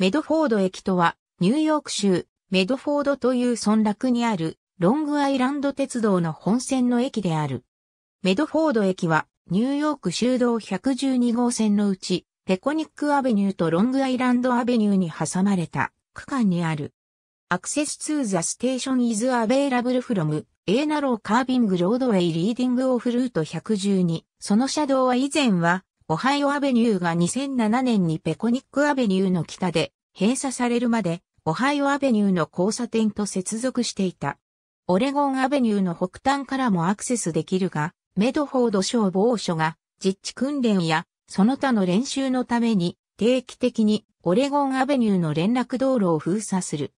メドフォード駅とは、ニューヨーク州、メドフォードという村落にある、ロングアイランド鉄道の本線の駅である。メドフォード駅は、ニューヨーク州道112号線のうち、ペコニックアベニューとロングアイランドアベニューに挟まれた区間にある。アクセスツーザステーションイズアベイラブルフロム、エーナローカービングロードウェイリーディングオフルート112。その車道は以前は、オハイオアベニューが2007年にペコニックアベニューの北で閉鎖されるまで、オハイオアベニューの交差点と接続していた。オレゴンアベニューの北端からもアクセスできるが、メドフォード消防署が実地訓練やその他の練習のために定期的にオレゴンアベニューの連絡道路を封鎖する。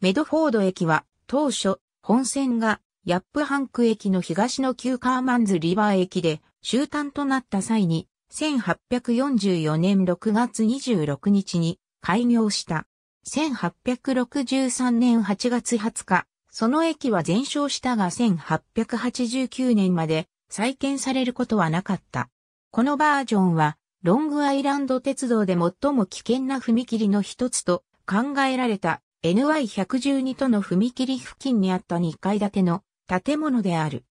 メドフォード駅は当初本線がヤップハンク駅の東の旧カーマンズリバー駅で終端となった際に1844年6月26日に開業した。1863年8月20日、その駅は全焼したが1889年まで再建されることはなかった。このバージョンは、ロングアイランド鉄道で最も危険な踏切の一つと考えられた NY112 との踏切付近にあった2階建ての建物である。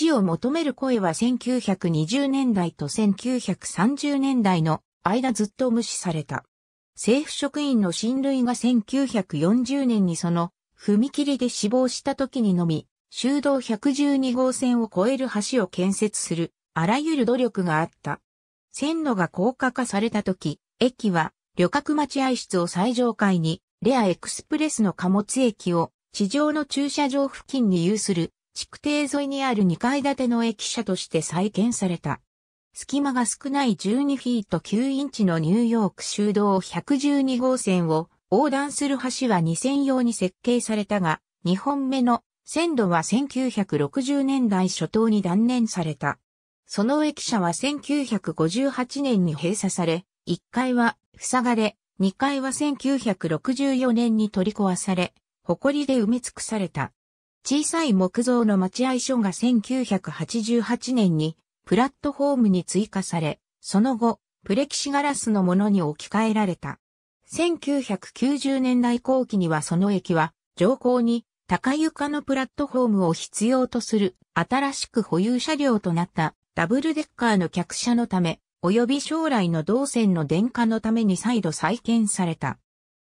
橋を求める声は1920年代と1930年代の間ずっと無視された。政府職員の親類が1940年にその踏切で死亡した時にのみ、修道112号線を越える橋を建設するあらゆる努力があった。線路が高架化された時、駅は旅客待合室を最上階に、レアエクスプレスの貨物駅を地上の駐車場付近に有する築堤沿いにある2階建ての駅舎として再建された。隙間が少ない12フィート9インチのニューヨーク修道112号線を横断する橋は2000用に設計されたが、2本目の線路は1960年代初頭に断念された。その駅舎は1958年に閉鎖され、1階は塞がれ、2階は1964年に取り壊され、埃で埋め尽くされた。小さい木造の待合所が1988年にプラットフォームに追加され、その後、プレキシガラスのものに置き換えられた。1990年代後期にはその駅は、乗降に高床のプラットフォームを必要とする新しく保有車両となったダブルデッカーの客車のため、及び将来の動線の電化のために再度再建された。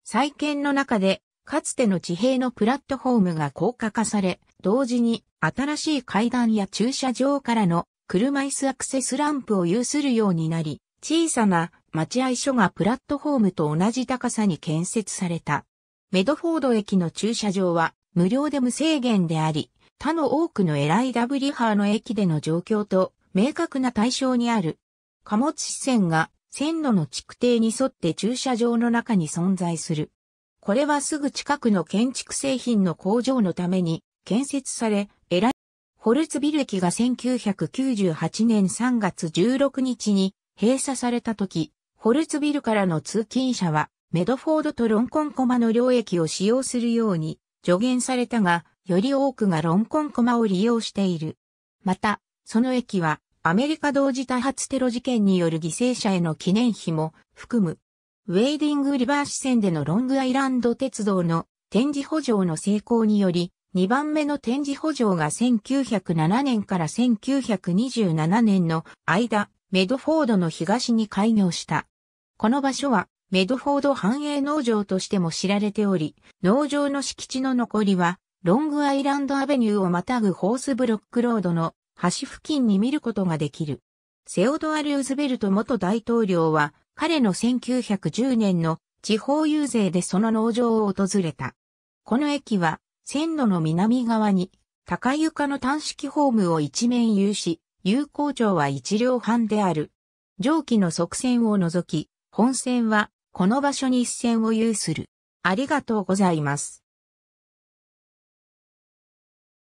再建の中でかつての地平のプラットフォームが高架化され、同時に新しい階段や駐車場からの車椅子アクセスランプを有するようになり、小さな待合所がプラットフォームと同じ高さに建設された。メドフォード駅の駐車場は無料で無制限であり、他の多くのダブリハーの駅での状況と明確な対象にある。貨物支線が線路の築堤に沿って駐車場の中に存在する。これはすぐ近くの建築製品の工場のために建設され、エラホルツビル駅が1998年3月16日に閉鎖された時、ホルツビルからの通勤者はメドフォードとロンコンコマの両駅を使用するように助言されたが、より多くがロンコンコマを利用している。また、その駅はアメリカ同時多発テロ事件による犠牲者への記念碑も含むウェイディングリバー支線でのロングアイランド鉄道の展示補助の成功により、2番目の展示補助が1907年から1927年の間、メドフォードの東に開業した。この場所は、メドフォード繁栄農場としても知られており、農場の敷地の残りは、ロングアイランドアベニューをまたぐホースブロックロードの端付近に見ることができる。セオドア・ルーズベルト元大統領は、彼の1910年の地方遊説でその農場を訪れた。この駅は線路の南側に高床の単式ホームを一面有し、有効長は一両半である。上記の側線を除き、本線はこの場所に一線を有する。ありがとうございます。